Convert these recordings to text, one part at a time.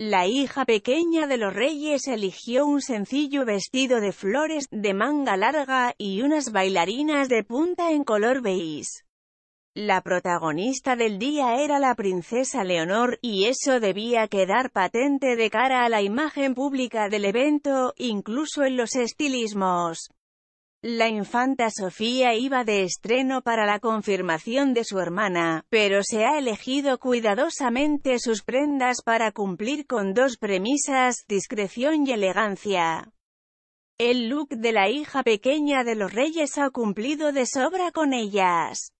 La hija pequeña de los reyes eligió un sencillo vestido de flores, de manga larga, y unas bailarinas de punta en color beige. La protagonista del día era la princesa Leonor, y eso debía quedar patente de cara a la imagen pública del evento, incluso en los estilismos. La infanta Sofía iba de estreno para la confirmación de su hermana, pero se ha elegido cuidadosamente sus prendas para cumplir con dos premisas, discreción y elegancia. El look de la hija pequeña de los reyes ha cumplido de sobra con ellas.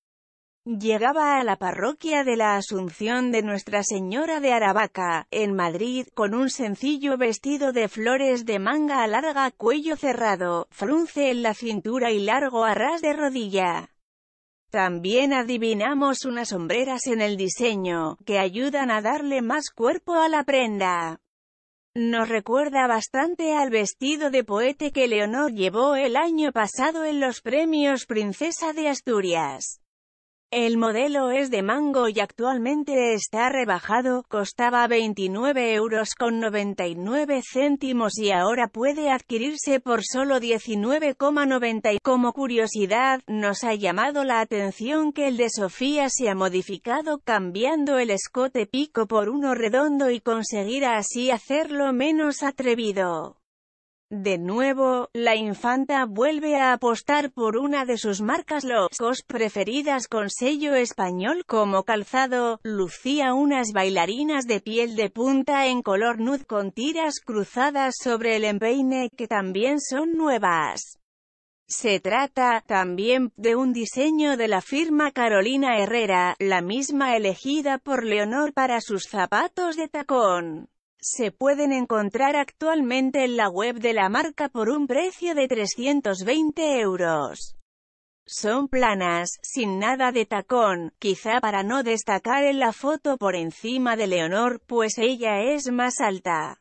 Llegaba a la parroquia de la Asunción de Nuestra Señora de Aravaca, en Madrid, con un sencillo vestido de flores de manga larga, cuello cerrado, frunce en la cintura y largo a ras de rodilla. También adivinamos unas sombreras en el diseño, que ayudan a darle más cuerpo a la prenda. Nos recuerda bastante al vestido de poete que Leonor llevó el año pasado en los premios Princesa de Asturias. El modelo es de mango y actualmente está rebajado, costaba 29 euros con 99 céntimos y ahora puede adquirirse por solo 19,90. Como curiosidad, nos ha llamado la atención que el de Sofía se ha modificado cambiando el escote pico por uno redondo y conseguir así hacerlo menos atrevido. De nuevo, la infanta vuelve a apostar por una de sus marcas locos preferidas con sello español como calzado, lucía unas bailarinas de piel de punta en color nude con tiras cruzadas sobre el empeine que también son nuevas. Se trata, también, de un diseño de la firma Carolina Herrera, la misma elegida por Leonor para sus zapatos de tacón. Se pueden encontrar actualmente en la web de la marca por un precio de 320 euros. Son planas, sin nada de tacón, quizá para no destacar en la foto por encima de Leonor, pues ella es más alta.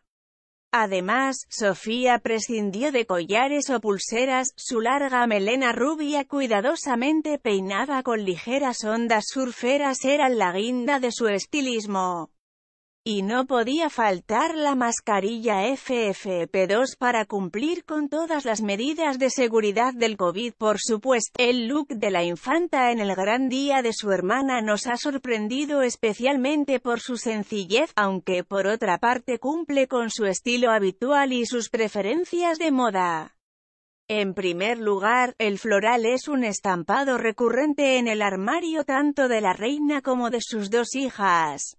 Además, Sofía prescindió de collares o pulseras, su larga melena rubia cuidadosamente peinada con ligeras ondas surferas eran la guinda de su estilismo. Y no podía faltar la mascarilla FFP2 para cumplir con todas las medidas de seguridad del COVID. Por supuesto, el look de la infanta en el gran día de su hermana nos ha sorprendido especialmente por su sencillez, aunque por otra parte cumple con su estilo habitual y sus preferencias de moda. En primer lugar, el floral es un estampado recurrente en el armario tanto de la reina como de sus dos hijas.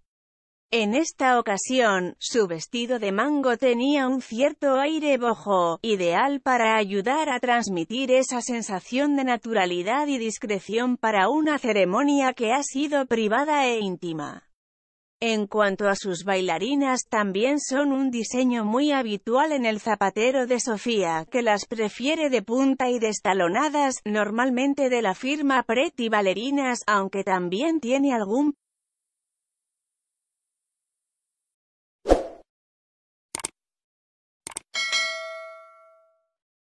En esta ocasión, su vestido de mango tenía un cierto aire bojo, ideal para ayudar a transmitir esa sensación de naturalidad y discreción para una ceremonia que ha sido privada e íntima. En cuanto a sus bailarinas también son un diseño muy habitual en el zapatero de Sofía, que las prefiere de punta y destalonadas, normalmente de la firma Pretty Ballerinas, aunque también tiene algún